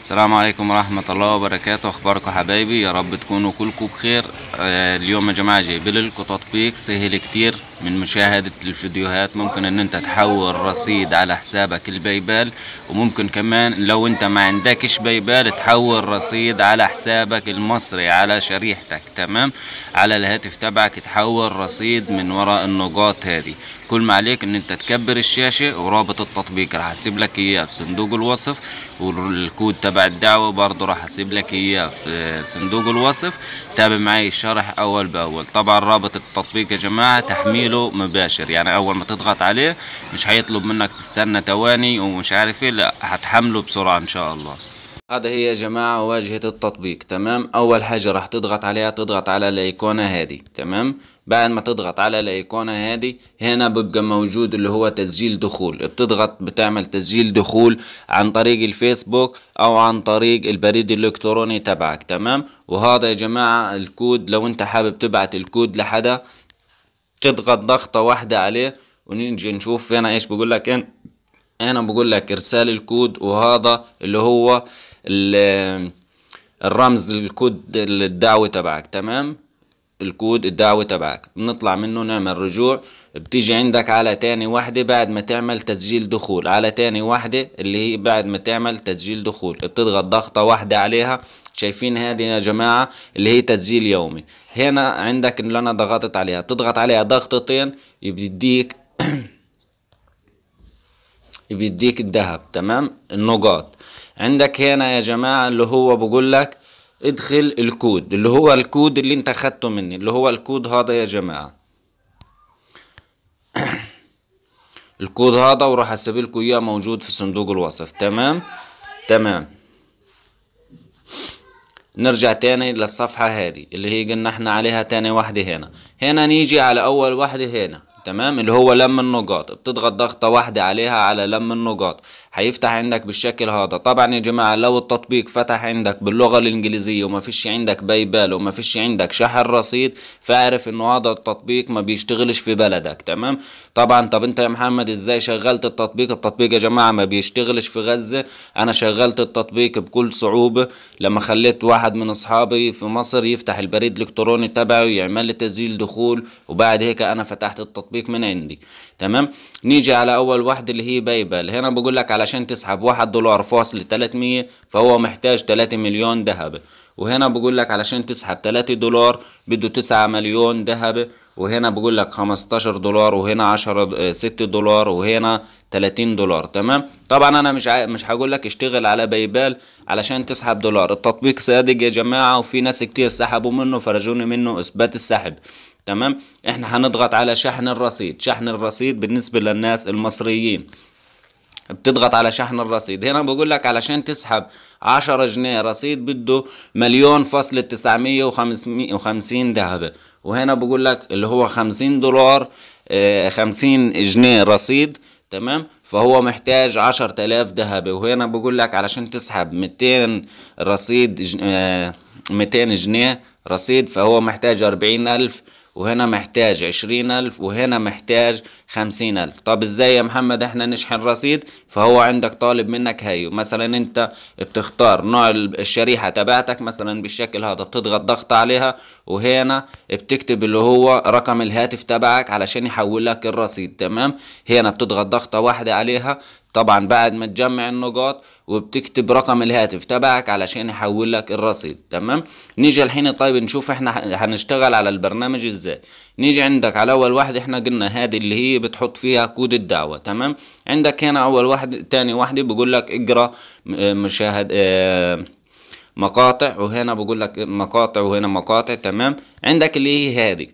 السلام عليكم ورحمة الله وبركاته اخباركم حبايبي يا رب تكونوا كلكم بخير آه، اليوم يا جماعة جايبلكم تطبيق سهل كتير من مشاهدة الفيديوهات ممكن ان انت تحول رصيد على حسابك البيبال وممكن كمان لو انت ما عندكش بيبال تحول رصيد على حسابك المصري على شريحتك تمام على الهاتف تبعك تحول رصيد من وراء النقاط هذه كل ما عليك ان انت تكبر الشاشة ورابط التطبيق راح اسيب لك اياه في صندوق الوصف والكود تبع الدعوة برضه راح اسيب لك اياه في صندوق الوصف تابع معي الشرح اول باول طبعا رابط التطبيق يا جماعة تحميل له مباشر يعني اول ما تضغط عليه مش هيطلب منك تستنى ثواني ومش عارف ايه لا هتحمله بسرعه ان شاء الله هذا هي يا جماعة واجهة التطبيق تمام أول حاجة راح تضغط عليها تضغط على الأيقونة هذه تمام بعد ما تضغط على الأيقونة هذه هنا بيبقى موجود اللي هو تسجيل دخول بتضغط بتعمل تسجيل دخول عن طريق الفيسبوك أو عن طريق البريد الإلكتروني تبعك تمام وهذا يا جماعة الكود لو أنت حابب تبعت الكود لحدا تضغط ضغطة واحدة عليه ونيجي نشوف هنا ايش بقول لك هنا انا بقول لك ارسال الكود وهذا اللي هو الرمز الكود الدعوة تبعك تمام الكود الدعوة تبعك بنطلع منه نعمل رجوع بتيجي عندك على تاني واحدة بعد ما تعمل تسجيل دخول على تاني واحدة اللي هي بعد ما تعمل تسجيل دخول بتضغط ضغطة واحدة عليها شايفين هذه يا جماعة اللي هي تسجيل يومي هنا عندك اللي انا ضغطت عليها بتضغط عليها ضغطتين بيديك بيديك الذهب تمام النقاط عندك هنا يا جماعة اللي هو بقول لك ادخل الكود اللي هو الكود اللي انت اخدته مني اللي هو الكود هذا يا جماعة الكود هذا وراح اسيب لكم اياه موجود في صندوق الوصف تمام تمام نرجع تاني للصفحة هذه اللي هي قلنا احنا عليها تاني واحدة هنا هنا نيجي على اول واحدة هنا تمام اللي هو لم النقاط بتضغط ضغطة واحدة عليها على لم النقاط هيفتح عندك بالشكل هذا طبعا يا جماعه لو التطبيق فتح عندك باللغه الانجليزيه وما فيش عندك باي بال وما فيش عندك شحن رصيد فاعرف انه هذا التطبيق ما بيشتغلش في بلدك تمام طبعا طب انت يا محمد ازاي شغلت التطبيق التطبيق يا جماعه ما بيشتغلش في غزه انا شغلت التطبيق بكل صعوبه لما خليت واحد من اصحابي في مصر يفتح البريد الالكتروني تبعه ويعمل لي تسجيل دخول وبعد هيك انا فتحت التطبيق من عندي تمام نيجي على اول واحده اللي هي باي بال هنا بقول لك علشان تسحب واحد دولار فاصل تلاتمية فهو محتاج تلاتة مليون ذهب وهنا بقول لك علشان تسحب تلاتة دولار بده تسعة مليون ذهب وهنا بقول لك خمستاشر دولار وهنا عشرة آه، ستة دولار وهنا تلاتين دولار تمام طبعا انا مش ع... مش هقول لك اشتغل على بايبال علشان تسحب دولار التطبيق صادق يا جماعه وفي ناس كتير سحبوا منه فرجوني منه اثبات السحب تمام احنا هنضغط على شحن الرصيد شحن الرصيد بالنسبه للناس المصريين بتضغط على شحن الرصيد هنا بقول لك علشان تسحب 10 جنيه رصيد بده مليون فاصل 950 ذهبه وهنا بقول لك اللي هو 50 دولار 50 آه، جنيه رصيد تمام فهو محتاج 10000 ذهبه وهنا بقول لك علشان تسحب 200 رصيد 200 آه، جنيه رصيد فهو محتاج 40000 ألف وهنا محتاج عشرين ألف وهنا محتاج خمسين ألف طب ازاي يا محمد احنا نشحن رصيد فهو عندك طالب منك هيو مثلا انت بتختار نوع الشريحة تبعتك مثلا بالشكل هذا بتضغط ضغط عليها وهنا بتكتب اللي هو رقم الهاتف تبعك علشان يحول لك الرصيد تمام هنا بتضغط ضغطة واحدة عليها طبعا بعد ما تجمع النقاط وبتكتب رقم الهاتف تبعك علشان يحول لك الرصيد تمام نيجي الحين طيب نشوف احنا هنشتغل على البرنامج ازاي نيجي عندك على اول واحدة احنا قلنا هذه اللي هي بتحط فيها كود الدعوة تمام عندك هنا اول واحد تاني واحد بقول لك اقرا مشاهد اه مقاطع وهنا بقول لك مقاطع وهنا مقاطع تمام عندك اللي هي هذه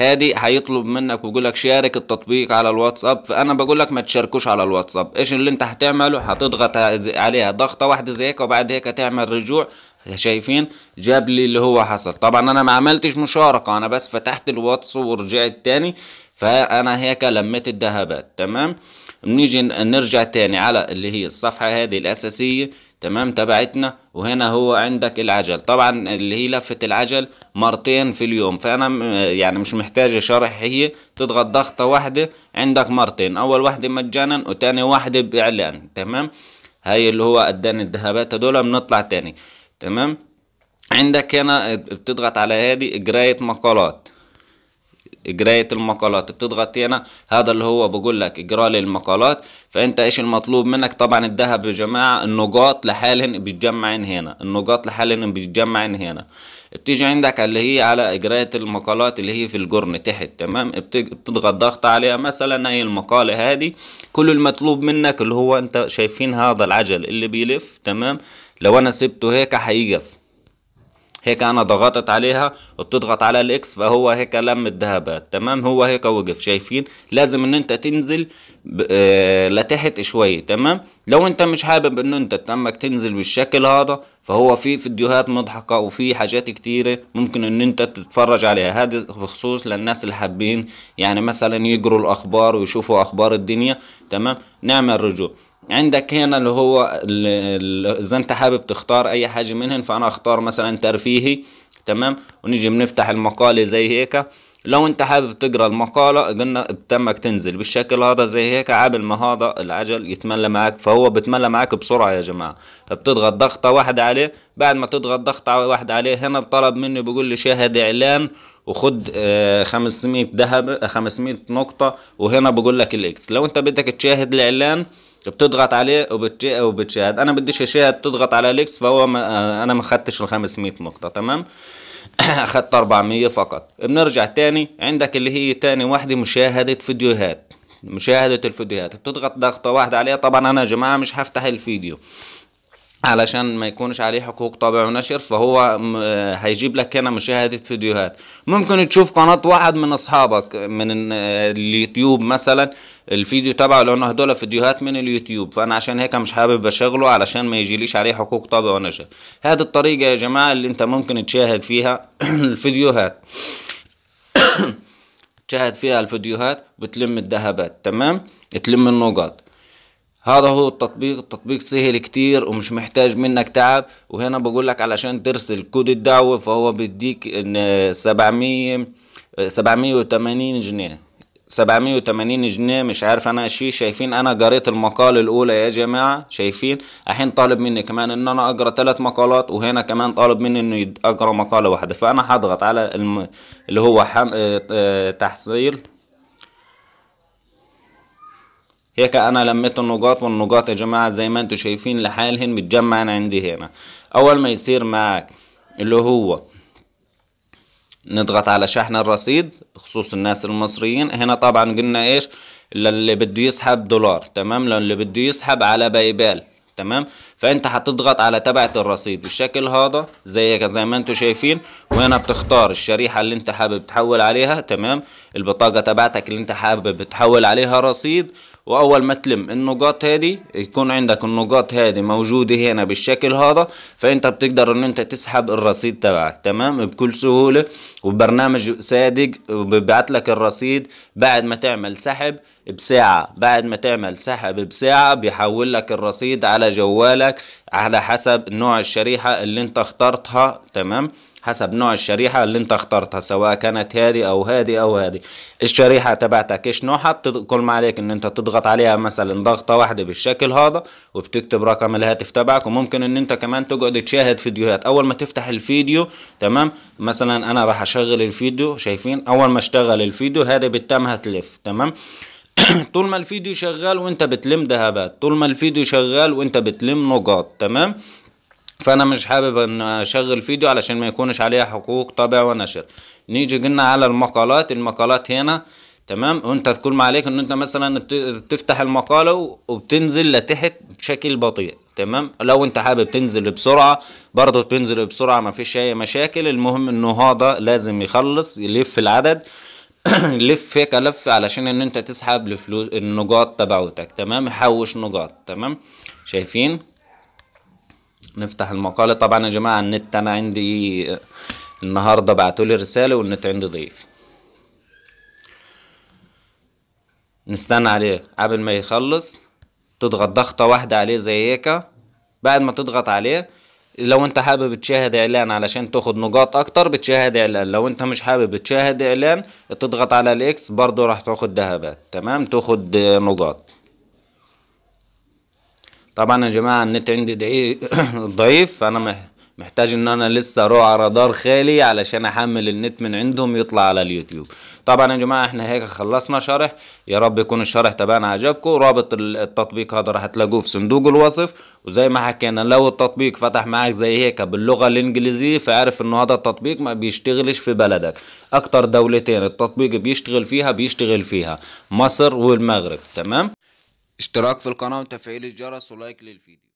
هادي هيطلب منك ويقول لك شارك التطبيق على الواتساب فانا بقول لك ما تشاركوش على الواتساب ايش اللي انت هتعمله هتضغط عليها ضغطه واحده زي هيك وبعد هيك هتعمل رجوع شايفين جاب لي اللي هو حصل طبعا انا ما عملتش مشاركه انا بس فتحت الواتس ورجعت تاني فانا هيك لميت الذهبات تمام بنيجي نرجع تاني على اللي هي الصفحه هذه الاساسيه تمام تبعتنا وهنا هو عندك العجل طبعا اللي هي لفة العجل مرتين في اليوم فانا يعني مش محتاجة شرح هي تضغط ضغطة واحدة عندك مرتين اول واحدة مجانا وتاني واحدة باعلان تمام هاي اللي هو اداني الذهبات هدول بنطلع تاني تمام عندك هنا بتضغط على هذه قراية مقالات قرايه المقالات بتضغط هنا هذا اللي هو بقول لك اجرا للمقالات فانت ايش المطلوب منك طبعا الذهب يا جماعه النقاط لحالهن بتجمعن هنا النقاط لحالهن بتجمعن هنا بتيجي عندك اللي هي على قرايه المقالات اللي هي في الجرن تحت تمام بتضغط ضغط عليها مثلا هي المقاله هذه كل المطلوب منك اللي هو انت شايفين هذا العجل اللي بيلف تمام لو انا سبته هيك هيقف هيك انا ضغطت عليها وبتضغط على الاكس فهو هيك لم الذهبات تمام هو هيك وقف شايفين لازم ان انت تنزل آه لتحت شوي تمام لو انت مش حابب ان انت تمك تنزل بالشكل هذا فهو في فيديوهات مضحكة وفي حاجات كتيرة ممكن ان انت تتفرج عليها هذا بخصوص للناس اللي حابين يعني مثلا يقروا الاخبار ويشوفوا اخبار الدنيا تمام نعمل رجوع عندك هنا اللي هو اذا انت حابب تختار اي حاجه منهن فانا اختار مثلا ترفيهي تمام ونيجي بنفتح المقاله زي هيك لو انت حابب تقرا المقالة قلنا بتمك تنزل بالشكل هذا زي هيك عابل ما هذا العجل يتملى معك فهو بتملى معك بسرعة يا جماعة فبتضغط ضغطة واحدة عليه بعد ما تضغط ضغطة واحدة عليه هنا بطلب مني بقول لي شاهد اعلان وخد 500 آه، ذهب 500 آه، نقطة وهنا بقول لك الاكس لو انت بدك تشاهد الاعلان بتضغط عليه وبتجي وبتشاهد انا بديش اشاهد تضغط على الاكس فهو ما آه، انا ما اخذتش ال 500 نقطه تمام اخدت 400 فقط بنرجع تاني عندك اللي هي تاني واحده مشاهده فيديوهات مشاهده الفيديوهات بتضغط ضغطه واحده عليها طبعا انا يا جماعه مش هفتح الفيديو علشان ما يكونش عليه حقوق طبع ونشر فهو هيجيب لك هنا مشاهدة فيديوهات ممكن تشوف قناة واحد من اصحابك من اليوتيوب مثلا الفيديو تبعه لانه هدول فيديوهات من اليوتيوب فانا عشان هيك مش حابب اشغله علشان ما يجيليش عليه حقوق طبع ونشر هذه الطريقة يا جماعة اللي انت ممكن تشاهد فيها الفيديوهات تشاهد فيها الفيديوهات وتلم الذهبات تمام تلم النقاط هذا هو التطبيق التطبيق سهل كتير ومش محتاج منك تعب وهنا بقول لك علشان ترسل كود الدعوة فهو بيديك سبعمية 780 جنيه 780 جنيه مش عارف انا شيء شايفين انا قريت المقالة الاولى يا جماعة شايفين الحين طالب مني كمان ان انا اقرا ثلاث مقالات وهنا كمان طالب مني انه اقرا مقالة واحدة فانا هضغط على الم... اللي هو حم... آه، آه، تحصيل هيك انا لميت النقاط والنقاط يا جماعه زي ما انتم شايفين لحالهن متجمعن عندي هنا اول ما يصير معك اللي هو نضغط على شحن الرصيد بخصوص الناس المصريين هنا طبعا قلنا ايش اللي بده يسحب دولار تمام اللي بده يسحب على بايبال تمام فانت هتضغط على تبعة الرصيد بالشكل هذا زي زي ما انتم شايفين وهنا بتختار الشريحة اللي انت حابب تحول عليها تمام البطاقة تبعتك اللي انت حابب تحول عليها رصيد واول ما تلم النقاط هذه يكون عندك النقاط هذه موجوده هنا بالشكل هذا فانت بتقدر ان انت تسحب الرصيد تبعك تمام بكل سهوله وبرنامج صادق ببعت لك الرصيد بعد ما تعمل سحب بساعه بعد ما تعمل سحب بساعه بيحول لك الرصيد على جوالك على حسب نوع الشريحة اللي انت اخترتها تمام حسب نوع الشريحة اللي انت اخترتها سواء كانت هذه او هذه او هذه الشريحة تبعتك ايش نوعها كل ما عليك ان انت تضغط عليها مثلا ضغطة واحدة بالشكل هذا وبتكتب رقم الهاتف تبعك وممكن ان انت كمان تقعد تشاهد فيديوهات اول ما تفتح الفيديو تمام مثلا انا راح اشغل الفيديو شايفين اول ما اشتغل الفيديو هذا بالتام هتلف تمام طول ما الفيديو شغال وانت بتلم ذهبات طول ما الفيديو شغال وانت بتلم نقاط تمام فانا مش حابب ان اشغل فيديو علشان ما يكونش عليها حقوق طبع ونشر نيجي قلنا على المقالات المقالات هنا تمام وانت تكون ما عليك ان انت مثلا بتفتح المقاله وبتنزل لتحت بشكل بطيء تمام لو انت حابب تنزل بسرعه برضه بتنزل بسرعه ما فيش اي مشاكل المهم انه هذا لازم يخلص يلف العدد لف هيك لف علشان ان انت تسحب الفلوس النقاط تبعوتك تمام حوش نقاط تمام شايفين نفتح المقالة طبعا يا جماعة النت انا عندي النهاردة بعتولي رسالة والنت عندي ضيف نستنى عليه قبل ما يخلص تضغط ضغطة واحدة عليه زي هيك بعد ما تضغط عليه لو انت حابب تشاهد اعلان علشان تاخد نقاط اكتر بتشاهد اعلان لو انت مش حابب تشاهد اعلان تضغط على الاكس برضو راح تاخد ذهبات تمام تاخد نقاط طبعا يا جماعه النت عندي ضعيف انا محتاج ان انا لسه اروح على رادار خالي علشان احمل النت من عندهم يطلع على اليوتيوب طبعا يا جماعه احنا هيك خلصنا شرح يا رب يكون الشرح تبعنا عجبكم رابط التطبيق هذا راح تلاقوه في صندوق الوصف وزي ما حكينا لو التطبيق فتح معك زي هيك باللغه الانجليزيه فاعرف انه هذا التطبيق ما بيشتغلش في بلدك اكتر دولتين التطبيق بيشتغل فيها بيشتغل فيها مصر والمغرب تمام اشتراك في القناه وتفعيل الجرس ولايك للفيديو